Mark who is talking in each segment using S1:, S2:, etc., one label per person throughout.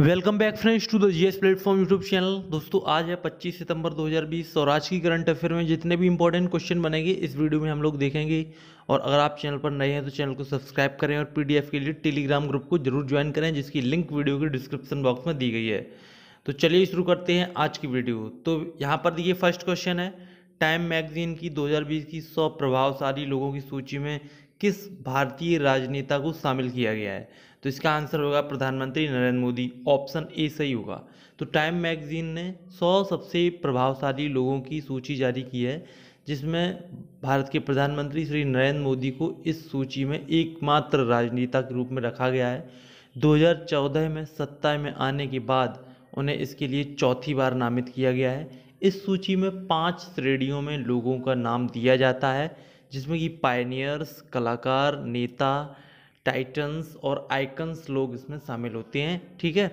S1: welcome back friends to the GS platform YouTube channel दोस्तों आज है 25 सितंबर 2020 और आज की करंट अफेयर में जितने भी इंपॉर्टेंट क्वेश्चन बनेंगे इस वीडियो में हम लोग देखेंगे और अगर आप चैनल पर नए हैं तो चैनल को सब्सक्राइब करें और पीडीएफ के लिए टेलीग्राम ग्रुप को जरूर ज्वाइन करें जिसकी लिंक वीडियो के डिस्क्रिप्शन बॉक्स में दी गई है तो चलिए शुरू करते हैं आज की वीडियो तो यहाँ पर देखिए फर्स्ट क्वेश्चन है टाइम मैगजीन की दो की सौ प्रभावशाली लोगों की सूची में किस भारतीय राजनेता को शामिल किया गया है तो इसका आंसर होगा प्रधानमंत्री नरेंद्र मोदी ऑप्शन ए सही होगा तो टाइम मैगजीन ने 100 सबसे प्रभावशाली लोगों की सूची जारी की है जिसमें भारत के प्रधानमंत्री श्री नरेंद्र मोदी को इस सूची में एकमात्र राजनेता के रूप में रखा गया है 2014 में सत्ता में आने के बाद उन्हें इसके लिए चौथी बार नामित किया गया है इस सूची में पांच श्रेणियों में लोगों का नाम दिया जाता है जिसमें कि पायनियर्स कलाकार नेता टाइटन्स और आइकन्स लोग इसमें शामिल होते हैं ठीक है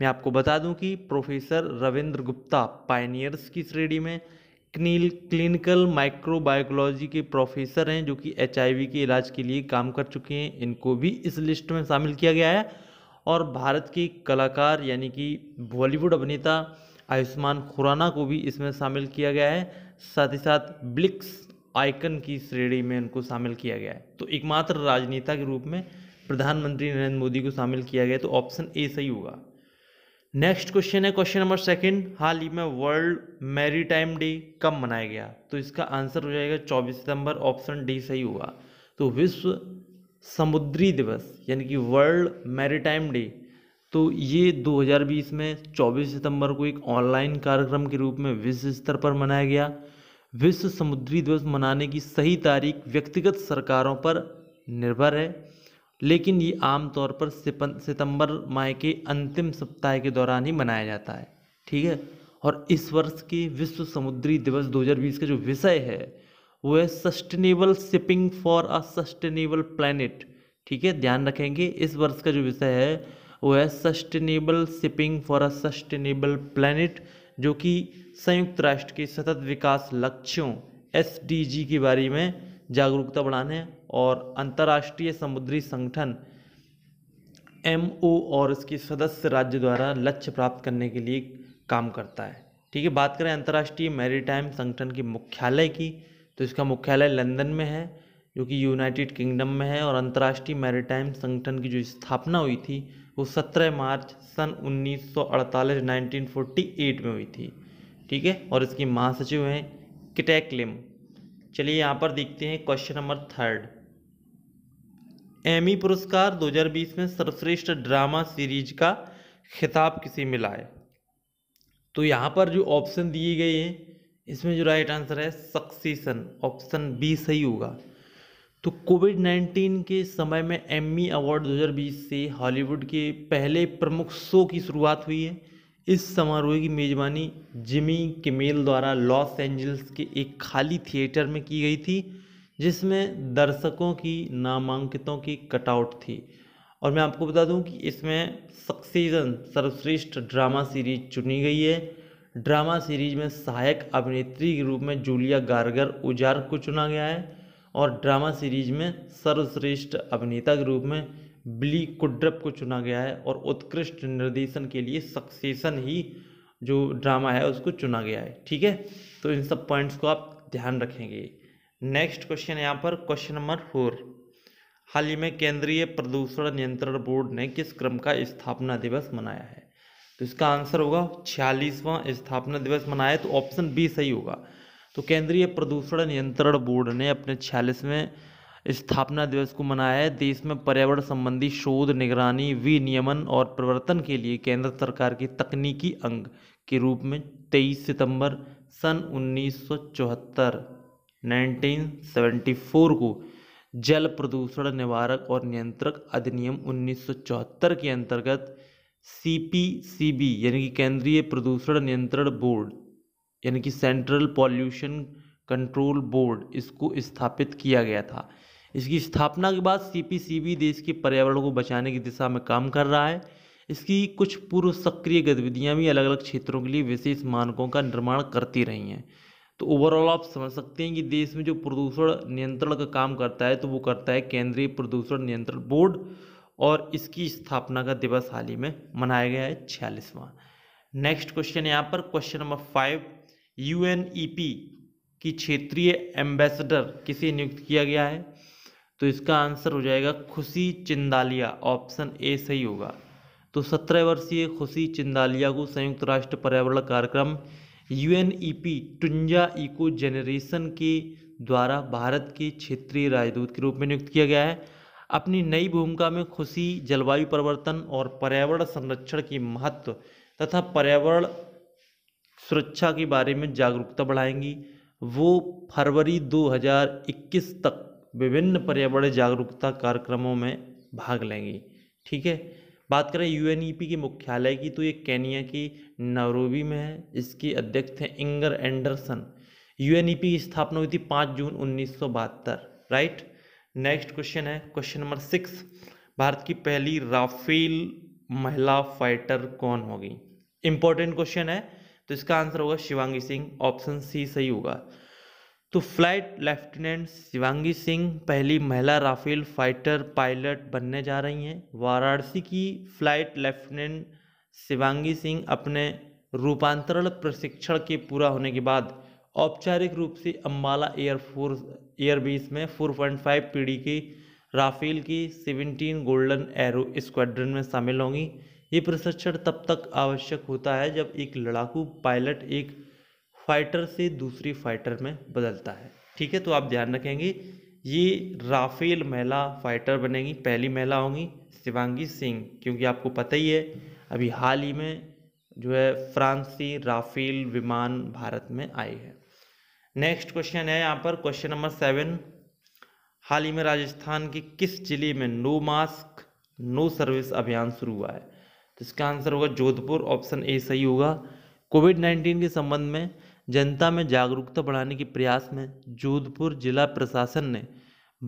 S1: मैं आपको बता दूं कि प्रोफेसर रविंद्र गुप्ता पायनियर्स की श्रेणी में क्नील क्लिनिकल माइक्रोबायोलॉजी के प्रोफेसर हैं जो कि एच के इलाज के लिए काम कर चुके हैं इनको भी इस लिस्ट में शामिल किया गया है और भारत के कलाकार यानी कि बॉलीवुड अभिनेता आयुष्मान खुराना को भी इसमें शामिल किया गया है साथ ही साथ ब्लिक्स आइकन की श्रेणी में उनको शामिल किया गया है तो एकमात्र राजनेता के रूप में प्रधानमंत्री नरेंद्र मोदी को शामिल किया गया तो ऑप्शन ए सही होगा नेक्स्ट क्वेश्चन है क्वेश्चन नंबर सेकंड हाल ही में वर्ल्ड मैरीटाइम डे कब मनाया गया तो इसका आंसर हो जाएगा 24 सितंबर ऑप्शन डी सही होगा तो विश्व समुद्री दिवस यानी कि वर्ल्ड मैरीटाइम डे तो ये 2020 में 24 सितंबर को एक ऑनलाइन कार्यक्रम के रूप में विश्व स्तर पर मनाया गया विश्व समुद्री दिवस मनाने की सही तारीख व्यक्तिगत सरकारों पर निर्भर है लेकिन ये आमतौर पर सितंबर माह के अंतिम सप्ताह के दौरान ही मनाया जाता है ठीक है और इस वर्ष के विश्व समुद्री दिवस 2020 का जो विषय है वो है sustainable shipping for a sustainable planet ठीक है ध्यान रखेंगे इस वर्ष का जो विषय है वो है sustainable shipping for a sustainable planet जो कि संयुक्त राष्ट्र के सतत विकास लक्ष्यों एस के बारे में जागरूकता बढ़ाने और अंतर्राष्ट्रीय समुद्री संगठन एम और इसके सदस्य राज्य द्वारा लक्ष्य प्राप्त करने के लिए काम करता है ठीक है बात करें अंतर्राष्ट्रीय मैरीटाइम संगठन के मुख्यालय की तो इसका मुख्यालय लंदन में है जो कि यूनाइटेड किंगडम में है और अंतर्राष्ट्रीय मैरीटाइम संगठन की जो स्थापना हुई थी वो 17 मार्च सन 1948 1948 में हुई थी ठीक है और इसकी महासचिव हैं किटैकलिम चलिए यहाँ पर देखते हैं क्वेश्चन नंबर थर्ड एमी पुरस्कार 2020 में सर्वश्रेष्ठ ड्रामा सीरीज का खिताब किसे मिला है तो यहाँ पर जो ऑप्शन दिए गए हैं इसमें जो राइट आंसर है सक्सेसन ऑप्शन बी सही होगा तो कोविड नाइन्टीन के समय में एम्मी अवार्ड 2020 से हॉलीवुड के पहले प्रमुख शो की शुरुआत हुई है इस समारोह की मेज़बानी जिमी किमेल द्वारा लॉस एंजल्स के एक खाली थिएटर में की गई थी जिसमें दर्शकों की नामांकितों की कटआउट थी और मैं आपको बता दूं कि इसमें सक्सेजन सर्वश्रेष्ठ ड्रामा सीरीज चुनी गई है ड्रामा सीरीज में सहायक अभिनेत्री के रूप में जूलिया गार्गर उजार को चुना गया है और ड्रामा सीरीज में सर्वश्रेष्ठ अभिनेता के रूप में बिली कुड्रप को चुना गया है और उत्कृष्ट निर्देशन के लिए सक्सेसन ही जो ड्रामा है उसको चुना गया है ठीक है तो इन सब पॉइंट्स को आप ध्यान रखेंगे नेक्स्ट क्वेश्चन यहाँ पर क्वेश्चन नंबर फोर हाल ही में केंद्रीय प्रदूषण नियंत्रण बोर्ड ने किस क्रम का स्थापना दिवस मनाया है तो इसका आंसर होगा छियालीसवां स्थापना दिवस मनाया तो ऑप्शन बी सही होगा तो केंद्रीय प्रदूषण नियंत्रण बोर्ड ने अपने छियालीसवें स्थापना दिवस को मनाया है देश में पर्यावरण संबंधी शोध निगरानी विनियमन और प्रवर्तन के लिए केंद्र सरकार के तकनीकी अंग के रूप में 23 सितंबर सन 1974 1974 को जल प्रदूषण निवारक और नियंत्रक अधिनियम 1974 के अंतर्गत सी पी सी बी यानी कि केंद्रीय प्रदूषण नियंत्रण बोर्ड यानी कि सेंट्रल पॉल्यूशन कंट्रोल बोर्ड इसको स्थापित किया गया था इसकी स्थापना के बाद सीपीसीबी देश के पर्यावरण को बचाने की दिशा में काम कर रहा है इसकी कुछ पूर्व सक्रिय गतिविधियां भी अलग अलग क्षेत्रों के लिए विशेष मानकों का निर्माण करती रही हैं तो ओवरऑल आप समझ सकते हैं कि देश में जो प्रदूषण नियंत्रण का काम करता है तो वो करता है केंद्रीय प्रदूषण नियंत्रण बोर्ड और इसकी स्थापना का दिवस हाल ही में मनाया गया है छियालीसवां नेक्स्ट क्वेश्चन यहाँ पर question number five U e की क्षेत्रीय एम्बेसडर किसे नियुक्त किया गया है तो इसका आंसर हो जाएगा खुशी चिंदालिया ऑप्शन ए सही होगा तो सत्रह वर्षीय खुशी चिंदालिया को संयुक्त राष्ट्र पर्यावरण कार्यक्रम U N E P Tunza eco generation के द्वारा भारत के क्षेत्रीय राजदूत के रूप में नियुक्त किया गया है अपनी नई भूमिका में खुशी जलवायु परिवर्तन और पर्यावरण संरक्षण की महत्व तथा पर्यावरण सुरक्षा के बारे में जागरूकता बढ़ाएंगी वो फरवरी 2021 तक विभिन्न पर्यावरण जागरूकता कार्यक्रमों में भाग लेंगी ठीक है बात करें यूएनईपी e के मुख्यालय की तो ये केनिया की नवरोबी में है इसके अध्यक्ष थे इंगर एंडरसन यूएनईपी e की स्थापना हुई थी पाँच जून उन्नीस राइट नेक्स्ट क्वेश्चन है क्वेश्चन नंबर सिक्स भारत की पहली राफेल महिला फाइटर कौन होगी इंपॉर्टेंट क्वेश्चन है तो इसका आंसर होगा शिवांगी सिंह ऑप्शन सी सही होगा तो फ्लाइट लेफ्टिनेंट शिवांगी सिंह पहली महिला राफेल फाइटर पायलट बनने जा रही हैं वाराणसी की फ्लाइट लेफ्टिनेंट शिवांगी सिंह अपने रूपांतरण प्रशिक्षण के पूरा होने के बाद औपचारिक रूप से अम्बाला एयरफोर्स एयरबेस में 4.5 पीढ़ी की राफेल की 17 गोल्डन एरो स्क्वाड्रन में शामिल होंगी ये प्रशिक्षण तब तक आवश्यक होता है जब एक लड़ाकू पायलट एक फाइटर से दूसरी फाइटर में बदलता है ठीक है तो आप ध्यान रखेंगे ये राफेल महिला फाइटर बनेगी पहली महिला होंगी शिवांगी सिंह क्योंकि आपको पता ही है अभी हाल ही में जो है फ्रांसी राफेल विमान भारत में आई है नेक्स्ट क्वेश्चन है यहाँ पर क्वेश्चन नंबर सेवन हाल ही में राजस्थान के किस जिले में नो मास्क नो सर्विस अभियान शुरू हुआ है तो इसका आंसर होगा जोधपुर ऑप्शन ए सही होगा कोविड नाइन्टीन के संबंध में जनता में जागरूकता बढ़ाने के प्रयास में जोधपुर जिला प्रशासन ने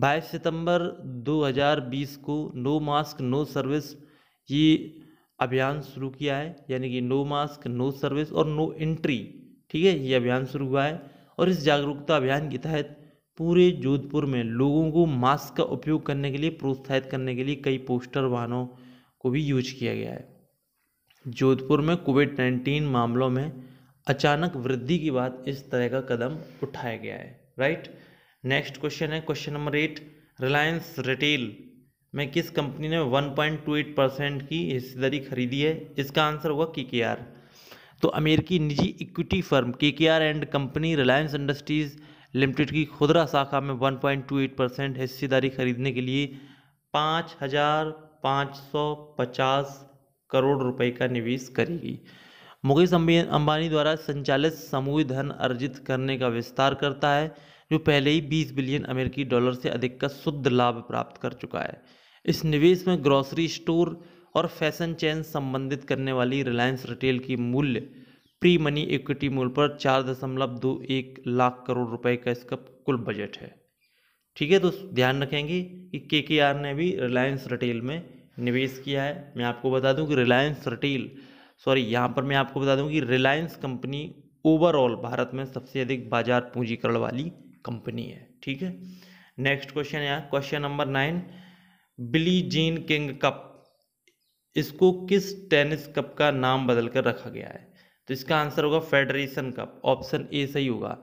S1: 22 सितंबर 2020 को नो मास्क नो सर्विस ये अभियान शुरू किया है यानी कि नो मास्क नो सर्विस और नो एंट्री ठीक है ये अभियान शुरू हुआ है और इस जागरूकता अभियान के तहत पूरे जोधपुर में लोगों को मास्क का उपयोग करने के लिए प्रोत्साहित करने के लिए कई पोस्टर वाहनों को भी यूज किया गया है जोधपुर में कोविड नाइन्टीन मामलों में अचानक वृद्धि की बात इस तरह का कदम उठाया गया है राइट नेक्स्ट क्वेश्चन है question number eight Reliance retail में किस कंपनी ने 1.28 परसेंट की हिस्सेदारी खरीदी है इसका आंसर हुआ के के आर तो अमेरिकी निजी equity firm K K R and company Reliance industries limited की खुदरा शाखा में 1.28 परसेंट हिस्सेदारी खरीदने के लिए पाँच हज़ार पाँच सौ पचास करोड़ रुपए का निवेश करेगी मुकेश अंबानी द्वारा संचालित समूह धन अर्जित करने का विस्तार करता है जो पहले ही 20 बिलियन अमेरिकी डॉलर से अधिक का शुद्ध लाभ प्राप्त कर चुका है इस निवेश में ग्रॉसरी स्टोर और फैशन चैन संबंधित करने वाली रिलायंस रिटेल की मूल्य प्री मनी इक्विटी मूल्य पर चार दशमलव दो एक लाख करोड़ रुपए का इसका कुल बजट है ठीक है तो ध्यान रखेंगे कि के ने भी रिलायंस रिटेल में निवेश किया है मैं आपको बता दूं कि रिलायंस रिटेल सॉरी यहाँ पर मैं आपको बता दूं कि रिलायंस कंपनी ओवरऑल भारत में सबसे अधिक बाजार पूंजीकरण वाली कंपनी है ठीक है नेक्स्ट क्वेश्चन है question number nine Billie Jean King cup इसको किस टेनिस कप का नाम बदल कर रखा गया है तो इसका आंसर होगा फेडरेशन कप ऑप्शन ए सही होगा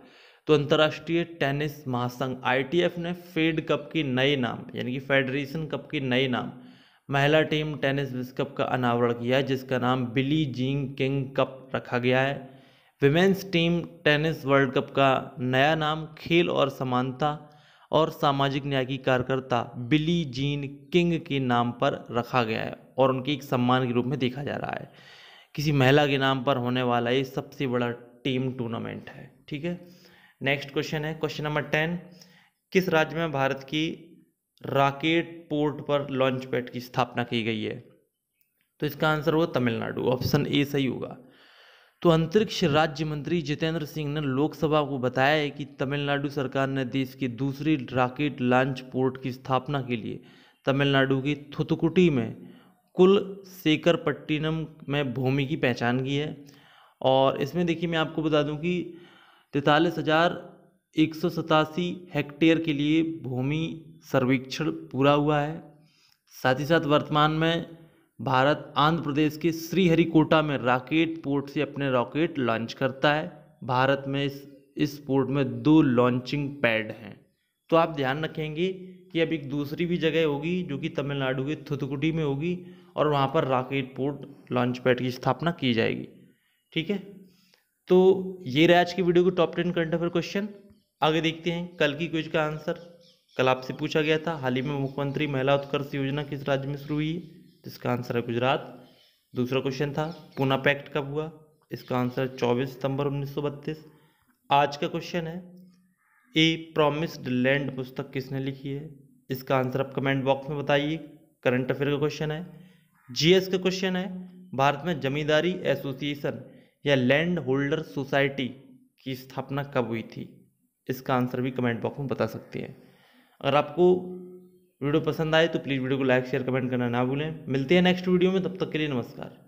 S1: तो अंतर्राष्ट्रीय टेनिस महासंघ आईटीएफ ने फेड कप के नए नाम यानी कि फेडरेशन कप के नए नाम महिला टीम टेनिस विश्व कप का अनावरण किया जिसका नाम बिली जिंग किंग कप रखा गया है women's team tennis world cup का नया नाम खेल और समानता और सामाजिक न्याय की कार्यकर्ता बिली जीन किंग के नाम पर रखा गया है और उनके एक सम्मान के रूप में देखा जा रहा है किसी महिला के नाम पर होने वाला ये सबसे बड़ा टीम टूर्नामेंट है ठीक है नेक्स्ट क्वेश्चन है क्वेश्चन नंबर टेन किस राज्य में भारत की राकेट पोर्ट पर लॉन्च पैड की स्थापना की गई है तो इसका आंसर होगा तमिलनाडु ऑप्शन ए सही होगा तो अंतरिक्ष राज्य मंत्री जितेंद्र सिंह ने लोकसभा को बताया है कि तमिलनाडु सरकार ने देश की दूसरी राकेट लॉन्च पोर्ट की स्थापना के लिए तमिलनाडु की थुतुकुटी में कुल सेकर में भूमि की पहचान की है और इसमें देखिए मैं आपको बता दूं कि तैतालीस हज़ार एक सौ सतासी हेक्टेयर के लिए भूमि सर्वेक्षण पूरा हुआ है साथ ही साथ वर्तमान में भारत आंध्र प्रदेश के श्रीहरिकोटा में राकेट पोर्ट से अपने रॉकेट लॉन्च करता है भारत में इस इस पोर्ट में दो लॉन्चिंग पैड हैं तो आप ध्यान रखेंगे कि अब एक दूसरी भी जगह होगी जो कि तमिलनाडु के थुतुकुटी में होगी और वहाँ पर राकेट पोर्ट लॉन्च पैड की स्थापना की जाएगी ठीक है तो ये रहा आज की वीडियो को top ten current affair question आगे देखते हैं कल की क्विज का आंसर कल आपसे पूछा गया था हाल ही में मुख्यमंत्री महिला उत्कर्ष योजना किस राज्य में शुरू हुई है इसका आंसर है गुजरात दूसरा क्वेश्चन था पूना पैक्ट कब हुआ इसका आंसर है चौबीस सितंबर उन्नीस आज का क्वेश्चन है ए प्रोमिस्ड लैंड पुस्तक किसने लिखी है इसका आंसर आप कमेंट बॉक्स में बताइए करंट अफेयर का क्वेश्चन है जीएस का क्वेश्चन है भारत में जमींदारी एसोसिएशन या लैंड होल्डर सोसाइटी की स्थापना कब हुई थी इसका आंसर भी कमेंट बॉक्स में बता सकते हैं अगर आपको वीडियो पसंद आए तो प्लीज़ वीडियो को लाइक शेयर कमेंट करना ना भूलें मिलते हैं नेक्स्ट वीडियो में तब तक के लिए नमस्कार